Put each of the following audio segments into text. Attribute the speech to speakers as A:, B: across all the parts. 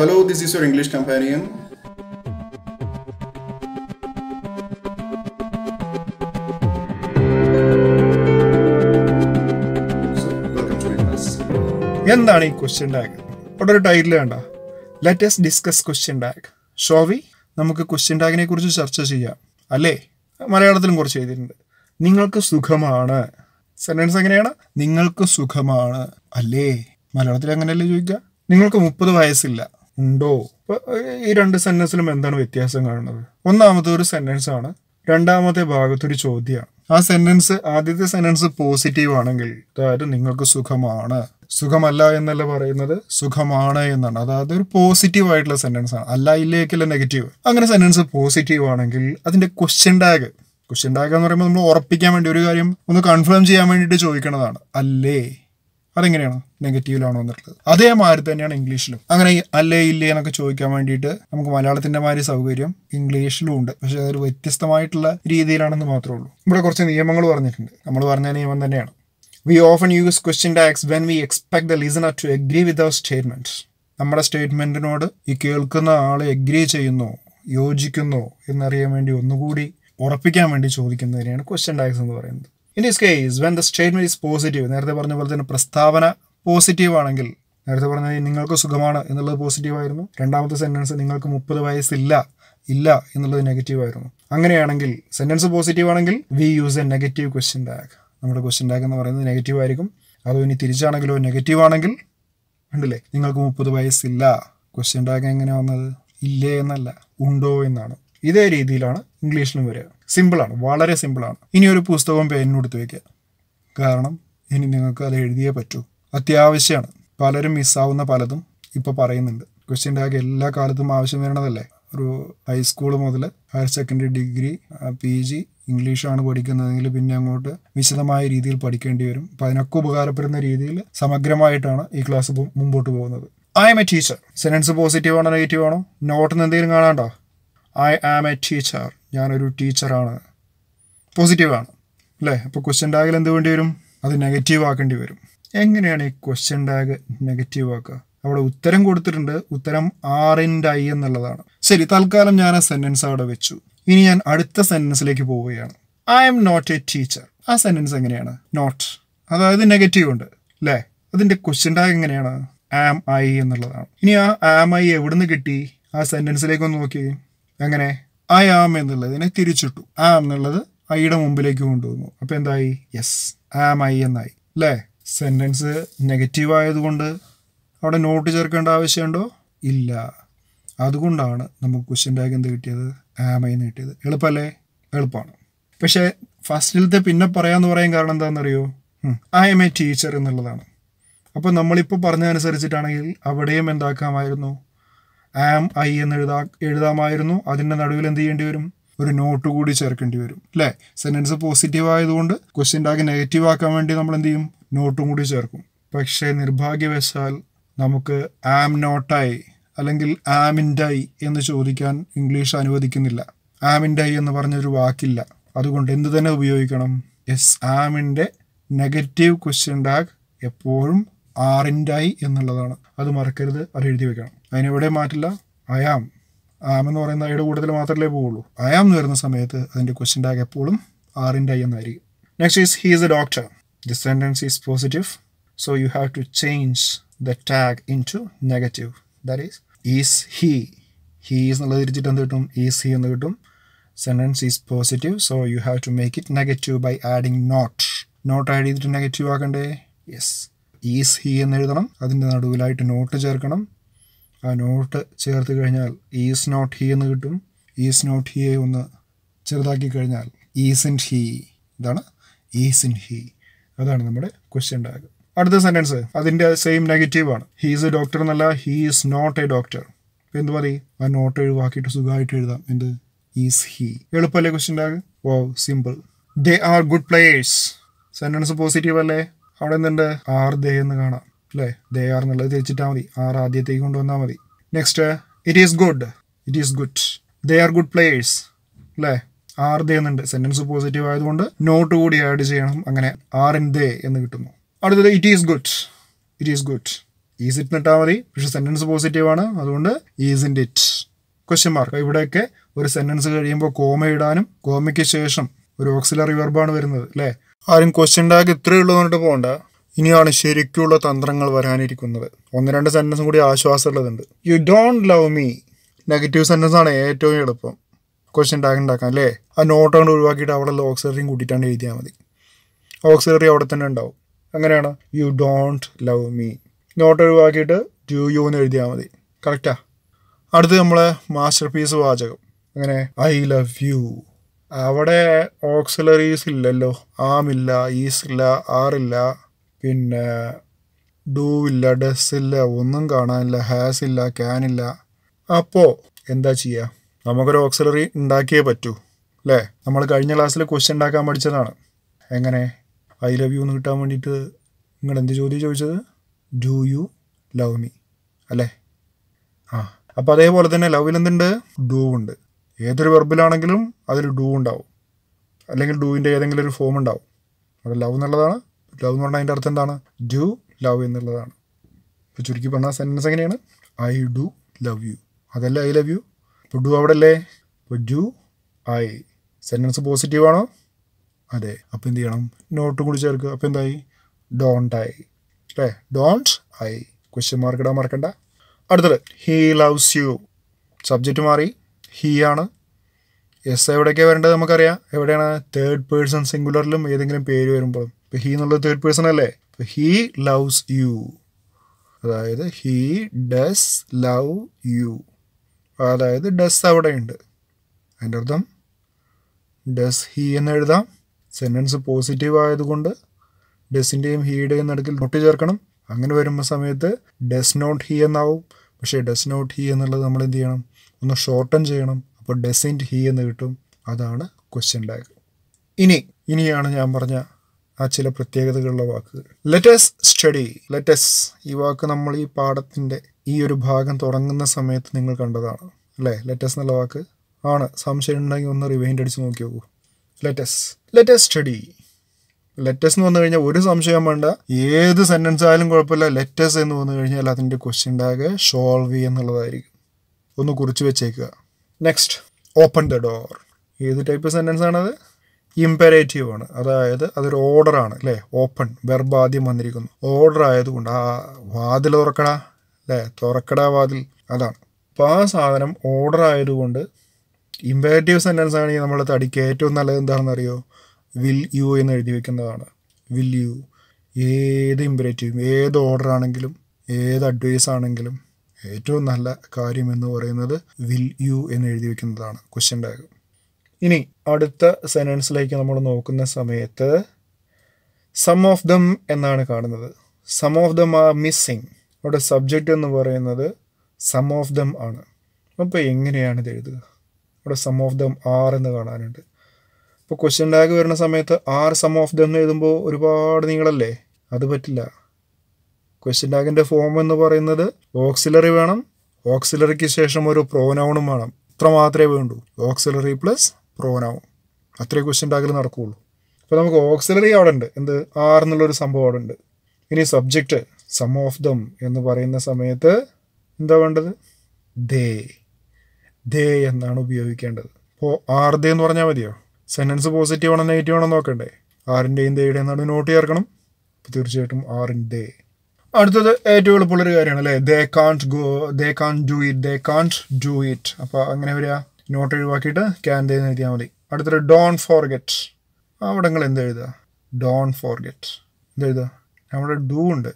A: Hello, this is your English companion. എന്താണ് ഈ question tag അവിടെ ഒരു ടൈറ്റിൽ വേണ്ട ലെറ്റസ് ഡിസ്കസ് ക്വസ്റ്റ്യൻ ടാഗ് ഷോവി നമുക്ക് ക്വസ്റ്റ്യൻ ടാഗിനെ കുറിച്ച് ചർച്ച ചെയ്യാം അല്ലേ മലയാളത്തിലും കുറച്ച് എഴുതിയിട്ടുണ്ട് നിങ്ങൾക്ക് സുഖമാണ് സെന്റൻസ് എങ്ങനെയാണ് നിങ്ങൾക്ക് സുഖമാണ് അല്ലേ മലയാളത്തിൽ അങ്ങനെയല്ലേ ചോദിക്കുക നിങ്ങൾക്ക് മുപ്പത് വയസ്സില്ല ഉണ്ടോ ഈ രണ്ട് സെന്റൻസിലും എന്താണ് വ്യത്യാസം കാണുന്നത് ഒന്നാമത്തെ ഒരു സെന്റൻസ് ആണ് രണ്ടാമത്തെ ഭാഗത്തൊരു ചോദ്യമാണ് ആ സെന്റൻസ് ആദ്യത്തെ സെന്റൻസ് പോസിറ്റീവ് ആണെങ്കിൽ അതായത് നിങ്ങൾക്ക് സുഖമാണ് സുഖമല്ല എന്നല്ല പറയുന്നത് സുഖമാണ് എന്നാണ് അതായത് ഒരു പോസിറ്റീവ് ആയിട്ടുള്ള സെന്റൻസ് ആണ് അല്ല ഇല്ലേക്കല്ല നെഗറ്റീവ് അങ്ങനെ സെന്റൻസ് പോസിറ്റീവ് ആണെങ്കിൽ അതിന്റെ ക്വസ്റ്റ്യൻ ടാഗ് ക്വസ്റ്റ്യൻ ടാഗ് എന്ന് പറയുമ്പോൾ നമ്മൾ ഉറപ്പിക്കാൻ വേണ്ടി ഒരു കാര്യം ഒന്ന് കൺഫേം ചെയ്യാൻ വേണ്ടിയിട്ട് ചോദിക്കുന്നതാണ് അല്ലേ അതെങ്ങനെയാണ് നെഗറ്റീവിലാണ് വന്നിട്ടുള്ളത് അതേമാതിരി തന്നെയാണ് ഇംഗ്ലീഷിലും അങ്ങനെ അല്ലേ ഇല്ലേ എന്നൊക്കെ ചോദിക്കാൻ വേണ്ടിയിട്ട് നമുക്ക് മലയാളത്തിന്റെ മാതിരി സൗകര്യം ഇംഗ്ലീഷിലും ഉണ്ട് പക്ഷെ അതൊരു വ്യത്യസ്തമായിട്ടുള്ള രീതിയിലാണെന്ന് മാത്രമേ ഉള്ളൂ ഇവിടെ കുറച്ച് നിയമങ്ങൾ പറഞ്ഞിട്ടുണ്ട് നമ്മൾ പറഞ്ഞ നിയമം തന്നെയാണ് we often use question tags when we expect the listener to agree with our statement നമ്മുടെ സ്റ്റേറ്റ്മെന്റിനോട് ഈ കേൾക്കുന്ന ആൾ എഗ്രി ചെയ്യുന്നോ യോജിക്കുന്നോ എന്നറിയാൻ വേണ്ടി ഒന്നുകൂടി ഉറപ്പിക്കാൻ വേണ്ടി ചോദിക്കുന്നതിനെയാണ് ക്വസ്റ്റ്യൻ ടാക്സ് എന്ന് പറയുന്നത് in this case when the statement is positive നേരത്തെ പറഞ്ഞ പോലെ തന്നെ പ്രസ്താവന പോസിറ്റീവ് ആണെങ്കിൽ നേരത്തെ പറഞ്ഞ നിങ്ങൾക്ക് സുഖമാണ് എന്നുള്ളത് പോസിറ്റീവായിരുന്നു രണ്ടാമത്തെ സെൻറ്റൻസ് നിങ്ങൾക്ക് മുപ്പത് വയസ്സില്ല ഇല്ല എന്നുള്ളത് ആയിരുന്നു അങ്ങനെയാണെങ്കിൽ സെൻറ്റൻസ് പോസിറ്റീവ് ആണെങ്കിൽ we use a negative question tag നമ്മുടെ ക്വസ്റ്റ്യൻ ടാഗ് എന്ന് പറയുന്നത് നെഗറ്റീവ് ആയിരിക്കും അതോ ഇനി തിരിച്ചാണെങ്കിലോ നെഗറ്റീവ് ആണെങ്കിൽ ഉണ്ടല്ലേ നിങ്ങൾക്ക് മുപ്പത് വയസ്സില്ല ക്വസ്റ്റ്യൻ ടാഗ് എങ്ങനെയാണ് വന്നത് ഇല്ലേ എന്നല്ല ഉണ്ടോ എന്നാണ് ഇതേ രീതിയിലാണ് ഇംഗ്ലീഷിലും വരിക സിമ്പിളാണ് വളരെ സിമ്പിളാണ് ഇനി ഒരു പുസ്തകവും പേനും എടുത്ത് വയ്ക്കുക കാരണം ഇനി നിങ്ങൾക്ക് അത് എഴുതിയേ പറ്റൂ അത്യാവശ്യമാണ് പലരും മിസ്സാവുന്ന പലതും ഇപ്പോൾ പറയുന്നുണ്ട് ക്വസ്റ്റ്യൻ ടാഗ് എല്ലാ കാലത്തും ആവശ്യം വരണതല്ലേ ഒരു ഹൈസ്കൂൾ മുതൽ higher secondary degree P G ഇംഗ്ലീഷാണ് പഠിക്കുന്നതെങ്കിൽ പിന്നെ അങ്ങോട്ട് വിശദമായ രീതിയിൽ പഠിക്കേണ്ടി വരും അപ്പം അതിനൊക്കെ ഉപകാരപ്പെടുന്ന രീതിയിൽ സമഗ്രമായിട്ടാണ് ഈ ക്ലാസ് മുമ്പോട്ട് പോകുന്നത് I'm a teacher sentence positive ആണോ നെഗറ്റീവ് ആണോ നോട്ടിന് എന്തെങ്കിലും കാണാണ്ടോ ഐ ആം എ ടീച്ചർ ഞാനൊരു ടീച്ചറാണ് പോസിറ്റീവാണ് അല്ലേ അപ്പോൾ ക്വസ്റ്റ്യൻ ടാഗിൽ എന്ത് വേണ്ടി വരും അത് നെഗറ്റീവ് ആക്കേണ്ടി വരും എങ്ങനെയാണ് ഈ ക്വസ്റ്റ്യൻ ടാഗ് നെഗറ്റീവ് ആക്കുക അവിടെ ഉത്തരം കൊടുത്തിട്ടുണ്ട് ഉത്തരം ആർ ഐ എന്നുള്ളതാണ് ശരി തൽക്കാലം ഞാൻ ആ സെൻറ്റൻസ് അവിടെ വെച്ചു ഇനി ഞാൻ അടുത്ത സെൻറ്റൻസിലേക്ക് പോവുകയാണ് I'm not a teacher ആ സെൻറ്റൻസ് എങ്ങനെയാണ് നോട്ട് അതായത് നെഗറ്റീവ് ഉണ്ട് അല്ലേ അതിൻ്റെ ക്വസ്റ്റ്യൻ ടാഗ് എങ്ങനെയാണ് ആം ഐ എന്നുള്ളതാണ് ഇനി ആ ആം ഐ എവിടുന്ന് കിട്ടി ആ ഒന്ന് നോക്കി അങ്ങനെ ഐ ആം എന്നുള്ളതിനെ തിരിച്ചിട്ടു ആം എന്നുള്ളത് ഐയുടെ മുമ്പിലേക്ക് കൊണ്ടുവന്നു അപ്പോൾ എന്തായി യെസ് ആം ഐ എന്നായി അല്ലേ സെന്റൻസ് നെഗറ്റീവ് ആയതുകൊണ്ട് അവിടെ നോട്ട് ചേർക്കേണ്ട ആവശ്യമുണ്ടോ ഇല്ല അതുകൊണ്ടാണ് നമുക്ക് ക്വസ്റ്റ്യൻ ടാഗ് എന്ത് കിട്ടിയത് ആം ഐ എന്ന് കിട്ടിയത് എളുപ്പമല്ലേ എളുപ്പമാണ് പക്ഷേ ഫസ്റ്റിലത്തെ പിന്നെ പറയാന്ന് പറയാൻ കാരണം എന്താണെന്നറിയോ ഐ എം എ ടീച്ചർ എന്നുള്ളതാണ് അപ്പോൾ നമ്മളിപ്പോൾ പറഞ്ഞതനുസരിച്ചിട്ടാണെങ്കിൽ അവിടെയും എന്താക്കാമായിരുന്നു ആം ഐ എന്ന് എഴുതാ എഴുതാമായിരുന്നു അതിൻ്റെ നടുവിൽ എന്ത് ചെയ്യേണ്ടി വരും ഒരു നോട്ട് കൂടി ചേർക്കേണ്ടി വരും അല്ലേ സെൻറ്റൻസ് പോസിറ്റീവ് ആയതുകൊണ്ട് ക്വസ്റ്റ്യൻ ടാഗ് നെഗറ്റീവ് ആക്കാൻ വേണ്ടി നമ്മൾ എന്ത് ചെയ്യും നോട്ടും കൂടി ചേർക്കും പക്ഷേ നിർഭാഗ്യവശാൽ നമുക്ക് ആം നോട്ടായി അല്ലെങ്കിൽ ആമിൻഡൈ എന്ന് ചോദിക്കാൻ ഇംഗ്ലീഷ് അനുവദിക്കുന്നില്ല ആമിൻഡൈ എന്ന് പറഞ്ഞൊരു വാക്കില്ല അതുകൊണ്ട് എന്ത് തന്നെ ഉപയോഗിക്കണം എസ് ആമിൻ്റെ നെഗറ്റീവ് ക്വസ്റ്റ്യൻ ടാഗ് എപ്പോഴും ആറിൻഡൈ എന്നുള്ളതാണ് അത് മറക്കരുത് അത് എഴുതി വെക്കണം അതിനെവിടെ മാറ്റില്ല അയാം ആം എന്ന് പറയുന്ന അയുടെ കൂട്ടത്തിൽ മാത്രമല്ലേ പോവുള്ളൂ അയാം എന്ന് വരുന്ന സമയത്ത് അതിൻ്റെ ക്വസ്റ്റ്യൻ ടാഗ് എപ്പോഴും ആറിൻ്റെ ഐ എന്നായിരിക്കും next is he is a doctor the sentence is positive so you have to change the tag into negative that is is he he is എന്നുള്ളത് തിരിച്ചിട്ട് എന്ത് കിട്ടും ഈസ് ഹി എന്ന് കിട്ടും sentence is positive so you have to make it negative by adding not not add ചെയ്തിട്ട് നെഗറ്റീവ് ആക്കണ്ടേ yes is he എന്ന് എഴുതണം അതിൻ്റെ നടുവിലായിട്ട് നോട്ട് ചേർക്കണം ആ നോട്ട് ചേർത്ത് കഴിഞ്ഞാൽ ഈസ് നോട്ട് ഹീ എന്ന് കിട്ടും ഈസ് നോട്ട് ഹീയെ ഒന്ന് ചെറുതാക്കി കഴിഞ്ഞാൽ ഈസ് ഇൻ ഹീ ഇതാണ് ഈസ് ഇൻ ഹീ അതാണ് നമ്മുടെ ക്വസ്റ്റ്യൻ ടാഗ് അടുത്ത സെൻറ്റൻസ് അതിൻ്റെ സെയിം നെഗറ്റീവ് ആണ് ഹീസ് എ ഡോക്ടർ എന്നല്ല ഹീസ് നോട്ട് എ ഡോക്ടർ ഇപ്പം എന്ത് പറയും ആ നോട്ട് ഒഴിവാക്കിയിട്ട് സുഖമായിട്ട് എഴുതാം എന്ത് ഈസ് ഹി എളുപ്പമല്ലേ question tag oh simple they are good players sentence positive അല്ലേ അവിടെ എന്തുണ്ട് ആർ ദേ എന്ന് കാണാം അല്ലേ ദേ ആർ എന്നുള്ളത് തിരിച്ചിട്ടാൽ മതി ആർ ആദ്യത്തേക്ക് കൊണ്ടുവന്നാൽ മതി next it is good it is good they are good players അല്ലേ ആർ ദേ എന്നുണ്ട് സെന്റൻസ് പോസിറ്റീവ് ആയതുകൊണ്ട് നോട്ട് കൂടി ആഡ് ചെയ്യണം അങ്ങനെ ആർ ഇൻ ദേ എന്ന് കിട്ടുന്നു അടുത്തത് it is good it is good is it നിട്ടാൽ മതി പക്ഷെ സെന്റൻസ് പോസിറ്റീവ് ആണ് അതുകൊണ്ട് isn't it question mark ഇവിടെയൊക്കെ ഒരു സെന്റൻസ് കഴിയുമ്പോൾ കോമ ഇടാനും കോമയ്ക്ക് ശേഷം ഒരു ഓക്സിലറി വെർബാണ് വരുന്നത് അല്ലേ ആരും ക്വസ്റ്റ്യൻ ടാഗ് ഇത്രയേ ഉള്ളൂ എന്നിട്ട് പോകണ്ട ഇനിയാണ് ശരിക്കുള്ള തന്ത്രങ്ങൾ വരാനിരിക്കുന്നത് ഒന്ന് രണ്ട് സെൻറ്റൻസും കൂടി ആശ്വാസമുള്ളതുണ്ട് you don't love me negative sentence ആണ് ഏറ്റവും എളുപ്പം ക്വസ്റ്റ്യൻ ടാഗ് ഉണ്ടാക്കാം അല്ലേ ആ നോട്ട് കൊണ്ട് ഒഴിവാക്കിയിട്ട് ഉള്ള ഓക്സിലറിയും കൂട്ടിയിട്ടാണ് എഴുതിയാൽ മതി ഓക്സിലറി അവിടെ തന്നെ ഉണ്ടാവും അങ്ങനെയാണ് you don't love me not ഒഴിവാക്കിയിട്ട് ഡു യു എന്ന് എഴുതിയാൽ മതി കറക്റ്റാ അടുത്ത് നമ്മളെ മാസ്റ്റർ പീസ് വാചകം അങ്ങനെ ഐ ലവ് യു അവിടെ ഓക്സിലറീസ് ഇല്ലല്ലോ ആമില്ല ഈസ് ഇല്ല ആറില്ല പിന്നെ ഡൂ ഇല്ല ഡസ് ഇല്ല ഒന്നും കാണാനില്ല ഹാസ് ഇല്ല ഇല്ല അപ്പോൾ എന്താ ചെയ്യുക നമുക്കൊരു ഓക്സിലറി ഉണ്ടാക്കിയേ പറ്റൂ അല്ലേ നമ്മൾ കഴിഞ്ഞ ക്ലാസ്സിൽ ക്വസ്റ്റ്യൻ ഉണ്ടാക്കാൻ പഠിച്ചതാണ് എങ്ങനെ ഐ ലവ് യു എന്ന് കിട്ടാൻ വേണ്ടിയിട്ട് നിങ്ങൾ എന്ത് ചോദ്യം ചോദിച്ചത് ഡു യു ലവ് മീ അല്ലേ ആ അപ്പോൾ അതേപോലെ തന്നെ ലവിൽ എന്തുണ്ട് ഡൂ ഉണ്ട് ഏതൊരു വെർബിലാണെങ്കിലും അതിൽ ഡൂ ഉണ്ടാവും അല്ലെങ്കിൽ ഡൂവിൻ്റെ ഏതെങ്കിലും ഒരു ഫോം ഉണ്ടാവും അവിടെ ലവ് എന്നുള്ളതാണ് ലവ് എന്ന് പറഞ്ഞാൽ അതിൻ്റെ അർത്ഥം എന്താണ് ഡു ലവ് എന്നുള്ളതാണ് ഇപ്പോൾ ചുരുക്കി പറഞ്ഞ സെൻറ്റൻസ് എങ്ങനെയാണ് ഐ ഡു ലവ് യു അതല്ലേ ഐ ലവ് യു ഇപ്പോൾ ഡു അവിടെ അല്ലേ ഇപ്പോൾ ഡു ഐ സെൻറ്റൻസ് ആണോ അതെ അപ്പോൾ എന്ത് ചെയ്യണം നോട്ടും കൂടി ചേർക്കുക അപ്പോൾ എന്തായി ഡോണ്ട് ഐ അല്ലേ ഡോണ്ട് ഐ ക്വസ്റ്റ്യൻ മാർക്ക് ഇടാൻ മറക്കണ്ട അടുത്തത് ഹീ ലവ്സ് യു സബ്ജക്റ്റ് മാറി ഹീ ആണ് എസ് എവിടെയൊക്കെയാണ് വരേണ്ടത് നമുക്കറിയാം എവിടെയാണ് തേർഡ് പേഴ്സൺ സിംഗുലറിലും ഏതെങ്കിലും പേര് വരുമ്പോഴും ഇപ്പം ഹീ എന്നുള്ളത് തേർഡ് പേഴ്സൺ അല്ലേ ഇപ്പം ഹീ ലവ്സ് യു അതായത് ഹീ ഡസ് ലവ് യു അതായത് ഡസ് അവിടെ ഉണ്ട് അതിൻ്റെ അർത്ഥം ഡസ് ഹീ എന്ന് എഴുതാം സെൻറ്റൻസ് പോസിറ്റീവ് ആയതുകൊണ്ട് ഡസിൻ്റെയും ഹീയുടെയും നടുക്കിൽ നോട്ട് ചേർക്കണം അങ്ങനെ വരുമ്പോൾ സമയത്ത് ഡസ് നോട്ട് ഹീ എന്നാവും പക്ഷേ ഡസ് നോട്ട് ഹീ എന്നുള്ളത് നമ്മൾ എന്ത് ചെയ്യണം ഒന്ന് ഷോർട്ടൺ ചെയ്യണം അപ്പോൾ ഡസ് ഇൻറ്റ് ഹീ എന്ന് കിട്ടും അതാണ് ക്വസ്റ്റ്യൻ ടാഗ് ഇനി ഇനിയാണ് ഞാൻ പറഞ്ഞ ആ ചില പ്രത്യേകതകളുള്ള വാക്കുകൾ ലെറ്റസ് സ്റ്റഡി ലെറ്റസ് ഈ വാക്ക് നമ്മൾ ഈ പാഠത്തിൻ്റെ ഈ ഒരു ഭാഗം തുടങ്ങുന്ന സമയത്ത് നിങ്ങൾ കണ്ടതാണ് അല്ലേ ലെറ്റസ് എന്നുള്ള വാക്ക് ആണ് സംശയം ഉണ്ടെങ്കിൽ ഒന്ന് റിവൈൻഡ് അടിച്ച് നോക്കി നോക്കൂ ലെറ്റസ് ലെറ്റസ് സ്റ്റഡി ലെറ്റസ് എന്ന് വന്നു കഴിഞ്ഞാൽ ഒരു സംശയം വേണ്ട ഏത് സെൻറ്റൻസ് ആയാലും കുഴപ്പമില്ല ലെറ്റസ് എന്ന് വന്നു കഴിഞ്ഞാൽ അതിൻ്റെ ക്വസ്റ്റ്യൻ ടാഗ് സോൾവ് എന്നുള്ളതായിരിക്കും ഒന്ന് കുറിച്ച് വെച്ചേക്കുക നെക്സ്റ്റ് ഓപ്പൺ ദ ഡോർ ഏത് ടൈപ്പ് സെൻറ്റൻസ് ആണത് ഇമ്പരേറ്റീവ് ആണ് അതായത് അതൊരു ഓർഡറാണ് അല്ലേ ഓപ്പൺ വെർബ് ആദ്യം വന്നിരിക്കുന്നു ഓർഡർ ആയതുകൊണ്ട് ആ വാതിൽ തുറക്കടാ അല്ലേ തുറക്കടാ വാതിൽ അതാണ് അപ്പം ആ സാധനം ഓർഡർ ആയതുകൊണ്ട് ഇമ്പരേറ്റീവ് സെൻറ്റൻസ് ആണെങ്കിൽ നമ്മൾ തടിക്ക് ഏറ്റവും നല്ലത് എന്താണെന്ന് വിൽ യു എന്ന് എഴുതി വെക്കുന്നതാണ് വിൽ യു ഏത് ഇമ്പരേറ്റീവും ഏത് ഓർഡർ ആണെങ്കിലും ഏത് അഡ്വൈസ് ആണെങ്കിലും ഏറ്റവും നല്ല കാര്യം എന്ന് പറയുന്നത് വിൽ യു എന്ന് എഴുതി വെക്കുന്നതാണ് ക്വസ്റ്റ്യൻ ടാഗ് ഇനി അടുത്ത സെൻറ്റൻസിലേക്ക് നമ്മൾ നോക്കുന്ന സമയത്ത് സം ഓഫ് ദം എന്നാണ് കാണുന്നത് some of them are missing അവിടെ സബ്ജക്റ്റ് എന്ന് പറയുന്നത് സം ഓഫ് ദം ആണ് അപ്പോൾ എങ്ങനെയാണ് ഇത് എഴുതുക അവിടെ സം ഓഫ് ദം ആർ എന്ന് കാണാനുണ്ട് ഇപ്പോൾ ക്വസ്റ്റ്യൻ ടാഗ് വരുന്ന സമയത്ത് ആർ സം ഓഫ് ദം എന്ന് എഴുതുമ്പോൾ ഒരുപാട് നീളല്ലേ അത് പറ്റില്ല ക്വസ്റ്റ്യൻ ടാഗിൻ്റെ ഫോം എന്ന് പറയുന്നത് ഓക്സിലറി വേണം ഓക്സിലറിക്ക് ശേഷം ഒരു പ്രോനൗണും വേണം ഇത്ര മാത്രമേ വേണ്ടൂ ഓക്സിലറി പ്ലസ് പ്രോനാവും അത്രയും ക്വസ്റ്റ്യൻ ടാഗിൽ നടക്കുകയുള്ളൂ അപ്പോൾ നമുക്ക് ഓക്സിലറി അവിടെ ഉണ്ട് എന്ത് ആർ എന്നുള്ളൊരു സംഭവം അവിടെ ഉണ്ട് ഇനി സബ്ജക്റ്റ് സം ഓഫ് ദം എന്ന് പറയുന്ന സമയത്ത് എന്താ വേണ്ടത് ദേ ദേ എന്നാണ് ഉപയോഗിക്കേണ്ടത് അപ്പോൾ ആർ ദേ എന്ന് പറഞ്ഞാൽ മതിയോ സെൻറ്റൻസ് പോസിറ്റീവ് ആണോ നെഗറ്റീവ് ആണോ നോക്കണ്ടേ ആറിൻ്റെയും ദേയുടെ എന്നാണ് നോട്ട് ചേർക്കണം അപ്പോൾ തീർച്ചയായിട്ടും ആറിൻ ദേ അടുത്തത് ഏറ്റവും എളുപ്പമുള്ളൊരു കാര്യമാണ് അല്ലേ they can't go they can do it they can't do it അപ്പോൾ അങ്ങനെ വരിക നോട്ട് ഒഴിവാക്കിയിട്ട് ക്യാൻ എന്ന് എഴുതിയാൽ മതി അടുത്തൊരു ഡോൺ ഫോർഗെറ്റ് അവിടങ്ങൾ എന്ത് എഴുതുക ഡോൺ ഫോർഗെറ്റ് എന്ത് എഴുതുക നമ്മുടെ ഡൂ ഉണ്ട്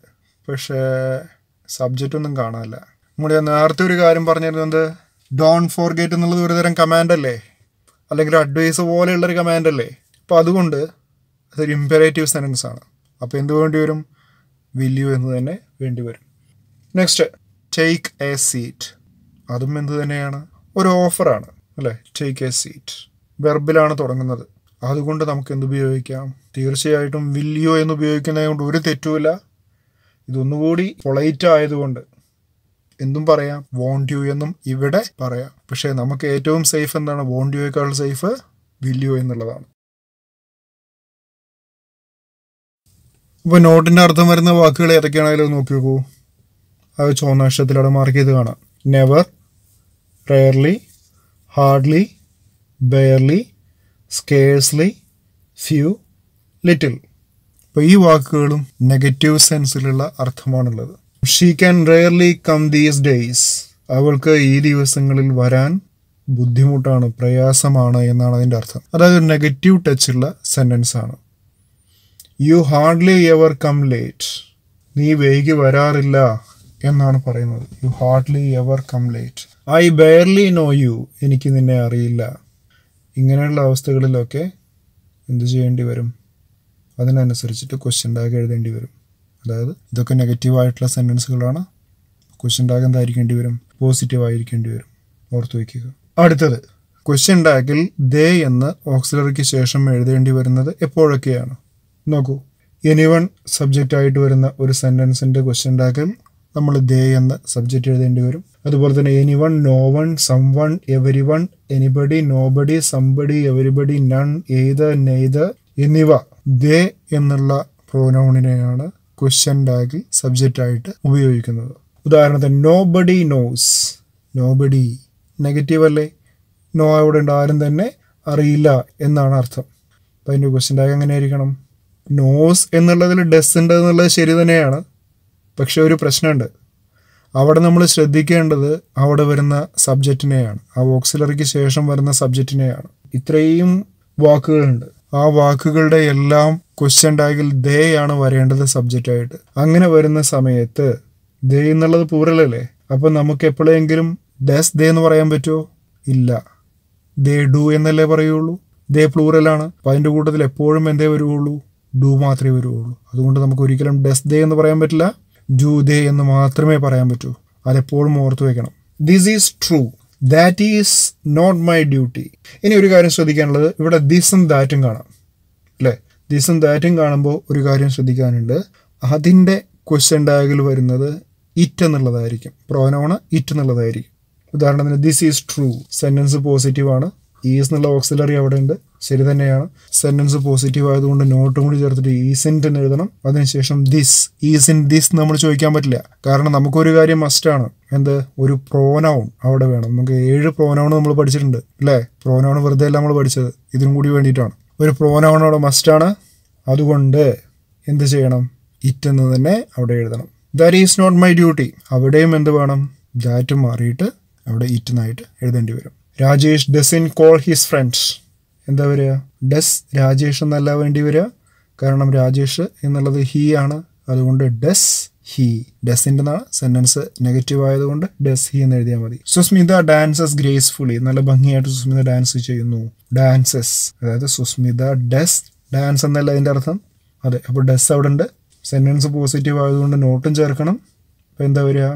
A: പക്ഷേ സബ്ജക്റ്റ് ഒന്നും കാണാനില്ല നമ്മൾ ഞാൻ നേരത്തെ ഒരു കാര്യം പറഞ്ഞിരുന്നത് ഡോൺ ഫോർഗേറ്റ് എന്നുള്ളത് ഒരു തരം കമാൻഡ് അല്ലേ അല്ലെങ്കിൽ അഡ്വൈസ് പോലെയുള്ളൊരു കമാൻഡ് അല്ലേ അപ്പോൾ അതുകൊണ്ട് അതൊരു ഇമ്പറേറ്റീവ് സെൻറ്റൻസ് ആണ് അപ്പോൾ എന്ത് വേണ്ടി വരും വില്യു എന്ന് തന്നെ വേണ്ടി വരും നെക്സ്റ്റ് ടേക്ക് എ സീറ്റ് അതും എന്ത് തന്നെയാണ് ഒരു ഓഫറാണ് അല്ലേ ടേക്ക് എ സീറ്റ് വെർബിലാണ് തുടങ്ങുന്നത് അതുകൊണ്ട് നമുക്ക് എന്ത് ഉപയോഗിക്കാം തീർച്ചയായിട്ടും വില്യോ എന്ന് ഉപയോഗിക്കുന്നത് കൊണ്ട് ഒരു തെറ്റുമില്ല ഇതൊന്നുകൂടി പൊളൈറ്റ് ആയതുകൊണ്ട് എന്തും പറയാം വോണ്ട് യു എന്നും ഇവിടെ പറയാം പക്ഷേ നമുക്ക് ഏറ്റവും സേഫ് എന്താണ് വോണ്ട് യുയേക്കാൾ സേഫ് വില്യോ എന്നുള്ളതാണ് ഇപ്പോൾ നോട്ടിൻ്റെ അർത്ഥം വരുന്ന വാക്കുകൾ ഏതൊക്കെയാണെങ്കിലും നോക്കി നോക്കൂ അത് ചോന്നാക്ഷരത്തിലൂടെ മാർക്ക് ചെയ്ത് കാണാം never rarely hardly barely scarcely few little അപ്പോൾ ഈ വാക്കുകളും നെഗറ്റീവ് സെൻസിലുള്ള അർത്ഥമാണുള്ളത് she can rarely come these days അവൾക്ക് ഈ ദിവസങ്ങളിൽ വരാൻ ബുദ്ധിമുട്ടാണ് പ്രയാസമാണ് എന്നാണ് അതിൻ്റെ അർത്ഥം അതായത് ഒരു നെഗറ്റീവ് ടച്ചുള്ള സെൻറ്റൻസ് ആണ് you hardly ever come late നീ വൈകി വരാറില്ല എന്നാണ് പറയുന്നത് you hardly ever come late I barely know you എനിക്ക് നിന്നെ അറിയില്ല ഇങ്ങനെയുള്ള അവസ്ഥകളിലൊക്കെ എന്തു ചെയ്യേണ്ടി വരും അതിനനുസരിച്ചിട്ട് ക്വസ്റ്റ്യൻ ടാഗ് എഴുതേണ്ടി വരും അതായത് ഇതൊക്കെ നെഗറ്റീവായിട്ടുള്ള സെൻറ്റൻസുകളാണ് ക്വസ്റ്റ്യൻ ടാഗ് എന്തായിരിക്കേണ്ടി വരും പോസിറ്റീവ് ആയിരിക്കേണ്ടി വരും ഓർത്ത് വയ്ക്കുക അടുത്തത് ക്വസ്റ്റ്യൻ ടാഗിൽ ദേ എന്ന് ഓക്സിലറിക്ക് ശേഷം എഴുതേണ്ടി വരുന്നത് എപ്പോഴൊക്കെയാണ് നോക്കൂ എനിവൺ സബ്ജക്റ്റ് ആയിട്ട് വരുന്ന ഒരു സെൻറ്റൻസിൻ്റെ ക്വസ്റ്റ്യൻ ടാഗിൽ നമ്മൾ ദേ എന്ന സബ്ജക്റ്റ് എഴുതേണ്ടി വരും അതുപോലെ തന്നെ anyone no one someone everyone anybody nobody somebody everybody none either neither എന്നിവ ദേ എന്നുള്ള പ്രോനൗണിനെയാണ് ക്വസ്റ്റ്യൻ ടാഗിൽ സബ്ജക്റ്റായിട്ട് ഉപയോഗിക്കുന്നത് ഉദാഹരണത്തിന് ബഡി നോസ് ബഡി നെഗറ്റീവ് അല്ലേ നോ അവിടെ ഉണ്ട് ആരും തന്നെ അറിയില്ല എന്നാണ് അർത്ഥം അപ്പം അതിൻ്റെ ക്വസ്റ്റ്യൻ ടാഗ് എങ്ങനെയായിരിക്കണം നോസ് എന്നുള്ളതിൽ ഡെസ് ഉണ്ട് എന്നുള്ളത് ശരി തന്നെയാണ് പക്ഷെ ഒരു പ്രശ്നമുണ്ട് അവിടെ നമ്മൾ ശ്രദ്ധിക്കേണ്ടത് അവിടെ വരുന്ന സബ്ജക്റ്റിനെയാണ് ആ ഓക്സിലറിക്ക് ശേഷം വരുന്ന സബ്ജക്റ്റിനെയാണ് ഇത്രയും വാക്കുകളുണ്ട് ആ വാക്കുകളുടെ എല്ലാം ക്വസ്റ്റ്യൻ ടാഗിൽ ദേ ആണ് വരേണ്ടത് സബ്ജക്റ്റായിട്ട് അങ്ങനെ വരുന്ന സമയത്ത് ദേ എന്നുള്ളത് പൂരലല്ലേ അപ്പം നമുക്ക് എപ്പോഴെങ്കിലും ഡസ് ദേ എന്ന് പറയാൻ പറ്റുമോ ഇല്ല ദേ ഡു എന്നല്ലേ പറയുള്ളൂ ദേ പ്ലൂറലാണ് അപ്പം അതിൻ്റെ കൂട്ടത്തിൽ എപ്പോഴും എന്തേ വരുവുള്ളൂ ഡു മാത്രമേ വരുവുള്ളൂ അതുകൊണ്ട് നമുക്ക് ഒരിക്കലും ഡസ് ദേ എന്ന് പറയാൻ പറ്റില്ല ജൂതേ എന്ന് മാത്രമേ പറയാൻ പറ്റൂ അതെപ്പോഴും ഓർത്തു വെക്കണം this is true that is not my duty ഇനി ഒരു കാര്യം ശ്രദ്ധിക്കാനുള്ളത് ഇവിടെ ദിസും ദാറ്റും കാണാം അല്ലേ ദിസും ദാറ്റും കാണുമ്പോൾ ഒരു കാര്യം ശ്രദ്ധിക്കാനുണ്ട് അതിൻ്റെ ക്വസ്റ്റ്യൻ ടാഗിൽ വരുന്നത് ഇറ്റ് എന്നുള്ളതായിരിക്കും പ്രോനോണ ഇറ്റ് എന്നുള്ളതായിരിക്കും ഉദാഹരണത്തിന് this is true sentence positive ആണ് ഈസ് എന്നുള്ള ഓക്സിലറി അവിടെ ഉണ്ട് ശരി തന്നെയാണ് സെന്റൻസ് പോസിറ്റീവ് ആയതുകൊണ്ട് നോട്ടും കൂടി ചേർത്തിട്ട് ഈസെന്റ് എന്ന് എഴുതണം അതിനുശേഷം ദിസ് ഈസ് ഇൻ ദിസ് നമ്മൾ ചോദിക്കാൻ പറ്റില്ല കാരണം നമുക്കൊരു കാര്യം മസ്റ്റാണ് എന്ത് ഒരു പ്രോനൗൺ അവിടെ വേണം നമുക്ക് ഏഴ് പ്രോനൗൺ നമ്മൾ പഠിച്ചിട്ടുണ്ട് അല്ലേ പ്രോനൗൺ വെറുതെ അല്ല നമ്മൾ പഠിച്ചത് ഇതിനും കൂടി വേണ്ടിയിട്ടാണ് ഒരു പ്രോനൗൺ അവിടെ മസ്റ്റാണ് അതുകൊണ്ട് എന്ത് ചെയ്യണം ഇറ്റ് എന്ന് തന്നെ അവിടെ എഴുതണം that is not my duty അവിടെയും എന്ത് വേണം ദാറ്റ് മാറിയിട്ട് അവിടെ ഇറ്റ് എന്നായിട്ട് എഴുതേണ്ടി വരും Rajesh doesn't call his friends എന്താ പറയുക ഡെസ് രാജേഷ് എന്നല്ല വേണ്ടി വരിക കാരണം രാജേഷ് എന്നുള്ളത് ഹീ ആണ് അതുകൊണ്ട് ഡെസ് ഹീ ഡെസിൻ്റെ നിന്നാണ് സെൻറ്റൻസ് നെഗറ്റീവ് ആയതുകൊണ്ട് ഡെസ് ഹീ എന്ന് എഴുതിയാൽ മതി സുസ്മിത ഡാൻസസ് ഗ്രേസ്ഫുള്ളി നല്ല ഭംഗിയായിട്ട് സുസ്മിത ഡാൻസ് ചെയ്യുന്നു ഡാൻസസ് അതായത് സുസ്മിത ഡെസ് ഡാൻസ് എന്നല്ല അതിൻ്റെ അർത്ഥം അതെ അപ്പോൾ ഡെസ് അവിടെ ഉണ്ട് സെൻറ്റൻസ് പോസിറ്റീവ് ആയതുകൊണ്ട് നോട്ടും ചേർക്കണം അപ്പോൾ എന്താ പറയുക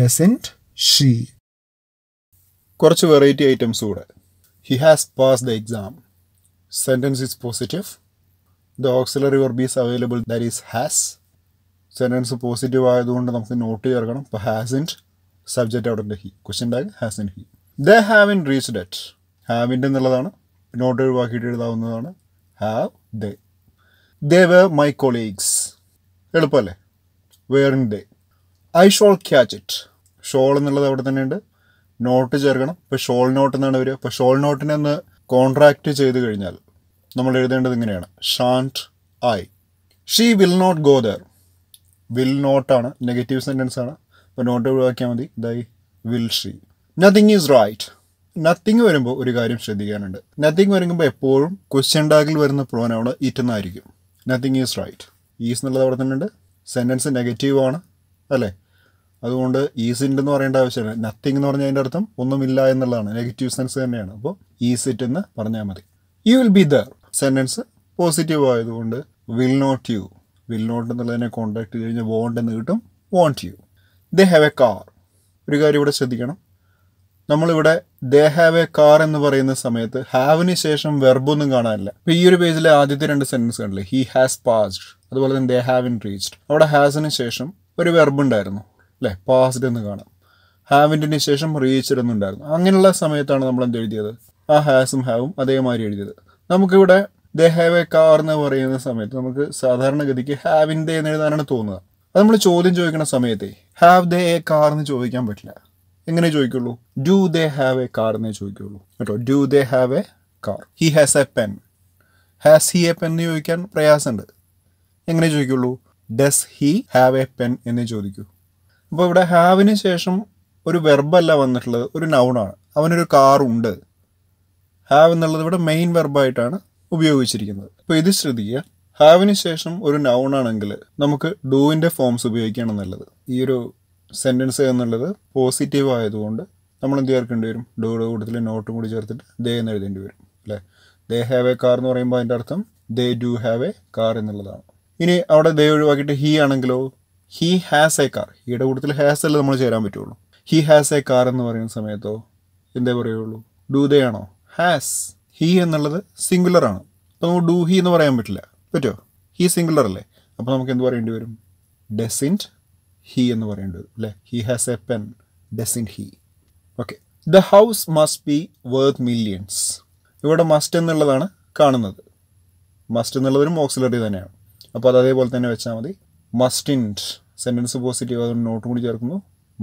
A: ഡസൻറ്റ് ഷീ കുറച്ച് വെറൈറ്റി ഐറ്റംസ് കൂടെ He has passed the exam. Sentence is positive. The auxiliary verb is available that is has. Sentence positive ആയതുകൊണ്ട് നമുക്ക് നോട്ട് ചേർക്കണം ഇപ്പോൾ ഹാസ് ഇൻ സബ്ജക്റ്റ് അവിടെ ഉണ്ട് he question tag hasn't he the haven't reach that haven't എന്നുള്ളതാണ് not ഒഴിവാക്കിയിട്ട് എഴുതാവുന്നതാണ് have they they were my colleagues എളുപ്പമല്ലേ weren't they I shall catch it shall എന്നുള്ളത് അവിടെ തന്നെയുണ്ട് not ചേർക്കണം ഇപ്പോൾ ഷോൾ നോട്ട് എന്നാണ് വരിക അപ്പോൾ ഷോൾ നോട്ടിനെ ഒന്ന് കോൺട്രാക്റ്റ് ചെയ്ത് കഴിഞ്ഞാൽ നമ്മൾ എഴുതേണ്ടത് ഇങ്ങനെയാണ് shan't I she will not go there will നോട്ടാണ് നെഗറ്റീവ് സെൻറ്റൻസ് ആണ് അപ്പോൾ നോട്ട് ഒഴിവാക്കിയാൽ മതി ദൈ will she nothing is right nothing വരുമ്പോൾ ഒരു കാര്യം ശ്രദ്ധിക്കാനുണ്ട് നത്തിങ് വരുമ്പോൾ എപ്പോഴും ക്വസ്റ്റ്യൻ ടാഗിൽ വരുന്ന പ്രോനവിടെ ഇറ്റുന്നതായിരിക്കും നത്തിങ് ഈസ് റൈറ്റ് ഈസ് എന്നുള്ളത് അവിടെ തന്നെയുണ്ട് സെൻറ്റൻസ് നെഗറ്റീവ് ആണ് അല്ലേ അതുകൊണ്ട് ഈസിൻ്റ് എന്ന് പറയേണ്ട ആവശ്യമില്ല നത്തിങ് എന്ന് പറഞ്ഞാൽ അതിൻ്റെ അർത്ഥം ഒന്നുമില്ല എന്നുള്ളതാണ് നെഗറ്റീവ് സെൻസ് തന്നെയാണ് അപ്പോൾ ഈസിറ്റ് എന്ന് പറഞ്ഞാൽ മതി you will be there sentence positive ആയതുകൊണ്ട് will not you will not എന്നുള്ളതിനെ കോണ്ടാക്ട് ചെയ്ത് കഴിഞ്ഞാൽ വോണ്ട് എന്ന് കിട്ടും won't you they have a car ഒരു കാര്യം ഇവിടെ ശ്രദ്ധിക്കണം നമ്മളിവിടെ ദേ ഹാവ് എ കാർ എന്ന് പറയുന്ന സമയത്ത് ഹാവിന് ശേഷം വെർബൊന്നും കാണാനില്ല ഇപ്പം ഈ ഒരു പേജിലെ ആദ്യത്തെ രണ്ട് സെൻറ്റൻസ് കണ്ടില്ലേ ഹി ഹാസ് പാസ്ഡ് അതുപോലെ തന്നെ ദേ ഹാവ് ഇൻ റീച്ച്ഡ് അവിടെ ഹാസിന് ശേഷം ഒരു വെർബ് ഉണ്ടായിരുന്നു അല്ലേ പാസ്ഡ് എന്ന് കാണാം ഹാവിൻ്റെ ശേഷം റീച്ച്ഡ് എന്നുണ്ടായിരുന്നു അങ്ങനെയുള്ള സമയത്താണ് നമ്മൾ എന്ത് എഴുതിയത് ആ ഹാസും ഹാവും അതേമാതിരി എഴുതിയത് നമുക്കിവിടെ ദേ ഹാവ് എ കാർ എന്ന് പറയുന്ന സമയത്ത് നമുക്ക് സാധാരണഗതിക്ക് ഹാവിൻ്റെ എന്ന് എഴുതാനാണ് തോന്നുക അത് നമ്മൾ ചോദ്യം ചോദിക്കുന്ന സമയത്തെ ഹാവ് ദേ എ കാർ എന്ന് ചോദിക്കാൻ പറ്റില്ല എങ്ങനെ ചോദിക്കുള്ളൂ do they have a car എന്നേ ചോദിക്കുള്ളൂ കേട്ടോ do they have a car he has a pen has he a pen എന്ന് ചോദിക്കാൻ പ്രയാസമുണ്ട് എങ്ങനെ ചോദിക്കുള്ളൂ does he have a pen എന്നേ ചോദിക്കൂ അപ്പോൾ ഇവിടെ ഹാവിന് ശേഷം ഒരു വെർബല്ല വന്നിട്ടുള്ളത് ഒരു നൗണാണ് അവനൊരു കാറുണ്ട് ഹാവ് എന്നുള്ളത് ഇവിടെ മെയിൻ വെർബായിട്ടാണ് ഉപയോഗിച്ചിരിക്കുന്നത് അപ്പോൾ ഇത് ശ്രദ്ധിക്കുക ഹാവിന് ശേഷം ഒരു നൗണാണെങ്കിൽ നമുക്ക് ഡൂവിൻ്റെ ഫോംസ് ഉപയോഗിക്കുകയാണ് നല്ലത് ഈ ഒരു സെൻറ്റൻസ് എന്നുള്ളത് പോസിറ്റീവ് ആയതുകൊണ്ട് നമ്മൾ എന്ത് ചേർക്കേണ്ടി വരും ഡൂയുടെ കൂട്ടത്തിൽ നോട്ടും കൂടി ചേർത്തിട്ട് ദേ എന്ന് എഴുതേണ്ടി വരും അല്ലേ ദേ ഹാവ് എ കാർ എന്ന് പറയുമ്പോൾ അതിൻ്റെ അർത്ഥം they do have a car എന്നുള്ളതാണ് ഇനി അവിടെ ദേ ഒഴിവാക്കിയിട്ട് ഹീ ആണെങ്കിലോ ഹീ ഹാസ് എ കാർ ഹീയുടെ കൂട്ടത്തിൽ ഹാസ് അല്ലേ നമ്മൾ ചേരാൻ പറ്റുള്ളൂ ഹീ ഹാസ് എ കാർ എന്ന് പറയുന്ന സമയത്തോ എന്തേ പറയുള്ളൂ ഡൂ ദേ ആണോ ഹാസ് ഹീ എന്നുള്ളത് സിംഗുലർ ആണ് അപ്പോൾ നമുക്ക് ഡൂ ഹീ എന്ന് പറയാൻ പറ്റില്ല പറ്റുമോ ഹീ സിംഗുലർ അല്ലേ അപ്പോൾ നമുക്ക് എന്ത് പറയേണ്ടി വരും ഡെസിൻറ്റ് ഹീ എന്ന് പറയേണ്ടി വരും അല്ലേ he has a pen doesn't he okay the house must be worth millions ഇവിടെ മസ്റ്റ് എന്നുള്ളതാണ് കാണുന്നത് മസ്റ്റ് എന്നുള്ളതൊരു മോക്സിലറി തന്നെയാണ് അപ്പോൾ അത് അതേപോലെ തന്നെ വെച്ചാൽ മതി മസ്റ്റിൻറ്റ് സെൻറ്റൻസ് പോസിറ്റീവ് അതുകൊണ്ട് നോട്ടും കൂടി ചേർക്കുന്നു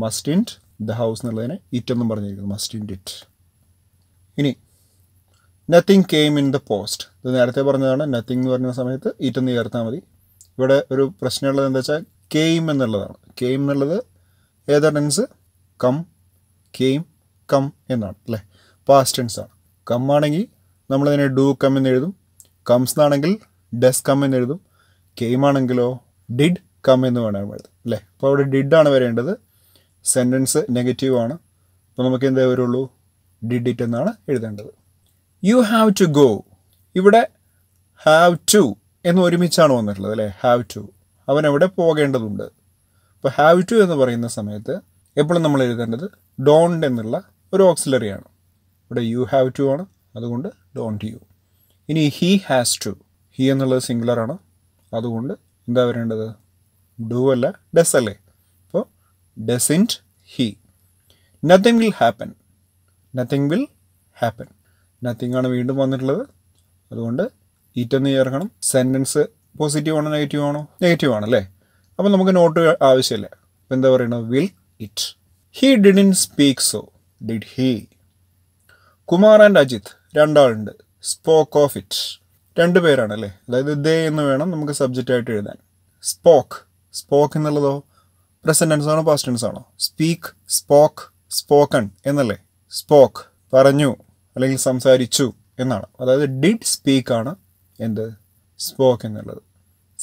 A: മസ്റ്റിൻറ്റ് ദ ഹൗസ് എന്നുള്ളതിനെ ഇറ്റ് എന്നും പറഞ്ഞിരിക്കുന്നു മസ്റ്റിൻറ്റ് ഇറ്റ് ഇനി nothing came in the post ഇത് നേരത്തെ പറഞ്ഞതാണ് നത്തിങ് എന്ന് പറഞ്ഞ സമയത്ത് ഇറ്റ് എന്ന് ചേർത്താൽ മതി ഇവിടെ ഒരു പ്രശ്നമുള്ളത് എന്താ വെച്ചാൽ കെയിം എന്നുള്ളതാണ് കെയിം എന്നുള്ളത് ഏതാ ടെൻസ് കം കെയിം കം എന്നാണ് അല്ലേ പാസ്റ്റ് ടെൻസ് ആണ് കം ആണെങ്കിൽ നമ്മളതിനെ ഡു കം എന്ന് എഴുതും കംസ് എന്നാണെങ്കിൽ ഡെസ് കം എന്ന് എഴുതും കെയിം ആണെങ്കിലോ ഡിഡ് കം എന്ന് വേണം എഴുതാം അല്ലേ അപ്പോൾ അവിടെ ഡിഡ് ആണ് വരേണ്ടത് സെൻറ്റൻസ് നെഗറ്റീവ് ആണ് അപ്പോൾ നമുക്ക് എന്തേ വരുള്ളൂ ഡിഡ് ഇറ്റ് എന്നാണ് എഴുതേണ്ടത് യു ഹാവ് ടു ഗോ ഇവിടെ ഹാവ് ടു എന്ന് ഒരുമിച്ചാണ് വന്നിട്ടുള്ളത് അല്ലേ ഹാവ് ടു അവൻ എവിടെ പോകേണ്ടതുണ്ട് അപ്പോൾ ഹാവ് ടു എന്ന് പറയുന്ന സമയത്ത് എപ്പോഴും നമ്മൾ എഴുതേണ്ടത് ഡോണ്ട് എന്നുള്ള ഒരു ഓക്സിലറിയാണ് ഇവിടെ യു ഹാവ് ടു ആണ് അതുകൊണ്ട് ഡോണ്ട് യു ഇനി ഹീ ഹാസ് ടു ഹീ എന്നുള്ളത് ആണ് അതുകൊണ്ട് എന്താ വരേണ്ടത് ഡു അല്ല ഡസ് അല്ലേ അപ്പോൾ does he nothing will happen nothing will happen nothing ആണ് വീണ്ടും വന്നിട്ടുള്ളത് അതുകൊണ്ട് ഈറ്റൊന്ന് ചേർക്കണം സെൻറ്റൻസ് പോസിറ്റീവ് ആണോ നെഗറ്റീവ് ആണോ നെഗറ്റീവ് ആണല്ലേ അപ്പോൾ നമുക്ക് നോട്ട് ആവശ്യമില്ല അപ്പോൾ എന്താ പറയുന്നത് will it he didn't speak so did he Kumar and Ajith രണ്ടാളുണ്ട് സ്പോക്ക് ഓഫ് ഇറ്റ് രണ്ട് പേരാണ് അല്ലേ അതായത് ദേ എന്ന് വേണം നമുക്ക് സബ്ജക്റ്റ് ആയിട്ട് എഴുതാൻ സ്പോക്ക് സ്പോക്ക് എന്നുള്ളതോ പ്രസന്റ് ടെൻസ് ആണോ പാസ്റ്റ് ടെൻസ് ആണോ സ്പീക്ക് സ്പോക്ക് സ്പോക്കൺ എന്നല്ലേ സ്പോക്ക് പറഞ്ഞു അല്ലെങ്കിൽ സംസാരിച്ചു എന്നാണ് അതായത് ഡിഡ് സ്പീക്ക് ആണ് എന്ത് സ്പോക്ക് എന്നുള്ളത്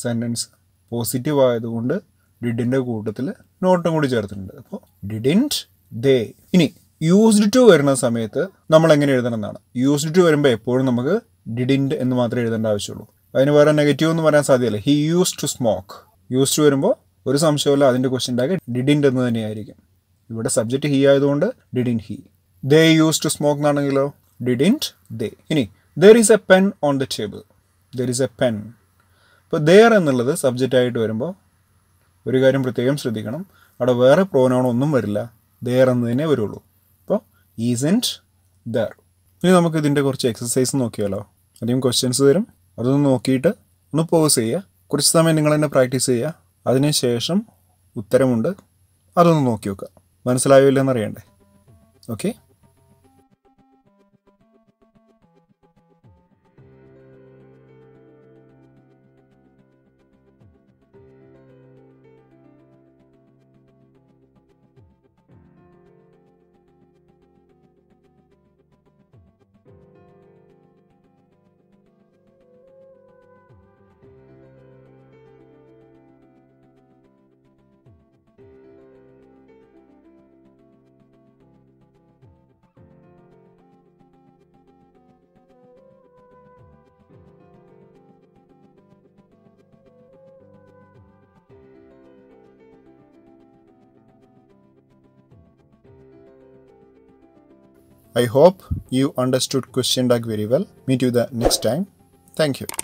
A: സെൻറ്റൻസ് പോസിറ്റീവ് ആയതുകൊണ്ട് ഡിഡിൻ്റെ കൂട്ടത്തിൽ നോട്ടും കൂടി ചേർത്തിട്ടുണ്ട് അപ്പോൾ ഡിഡിൻറ്റ് ദേ ഇനി യൂസ്ഡ് ടു വരുന്ന സമയത്ത് നമ്മൾ എങ്ങനെ എഴുതണം എന്നാണ് യൂസ്ഡ് ടു വരുമ്പോൾ എപ്പോഴും നമുക്ക് ഡിഡിൻഡ് എന്ന് മാത്രമേ എഴുതേണ്ട ആവശ്യമുള്ളൂ അതിന് വേറെ നെഗറ്റീവ് എന്ന് പറയാൻ സാധ്യമല്ല he used to smoke used to വരുമ്പോൾ ഒരു സംശയമില്ല അതിൻ്റെ ക്വസ്റ്റ്യൻ ടാഗ് ഡിഡിൻഡ് എന്ന് തന്നെയായിരിക്കും ഇവിടെ സബ്ജക്റ്റ് ഹി ആയതുകൊണ്ട് didn't he they use to smoke എന്നാണെങ്കിലോ ഡിഡിൻറ്റ് ദേ ഇനി there is a pen on the table there is a pen ഇപ്പോൾ ദർ എന്നുള്ളത് സബ്ജക്റ്റായിട്ട് വരുമ്പോൾ ഒരു കാര്യം പ്രത്യേകം ശ്രദ്ധിക്കണം അവിടെ വേറെ പ്രോനോണൊന്നും ഒന്നും വരില്ല ദർ എന്ന് തന്നെ വരുള്ളൂ അപ്പോൾ ഈസൻറ്റ് ഇൻറ്റ് ദർ ഇനി നമുക്ക് ഇതിൻ്റെ കുറച്ച് എക്സസൈസ് നോക്കിയാലോ അധികം ക്വസ്റ്റ്യൻസ് തരും അതൊന്ന് നോക്കിയിട്ട് ഒന്ന് പോസ് ചെയ്യുക കുറച്ച് സമയം നിങ്ങൾ തന്നെ പ്രാക്ടീസ് ചെയ്യുക അതിനുശേഷം ഉത്തരമുണ്ട് അതൊന്ന് നോക്കി നോക്കുക മനസ്സിലായോ ഇല്ലെന്നറിയണ്ടേ okay I hope you understood question tag very well. Meet you the next time. Thank you.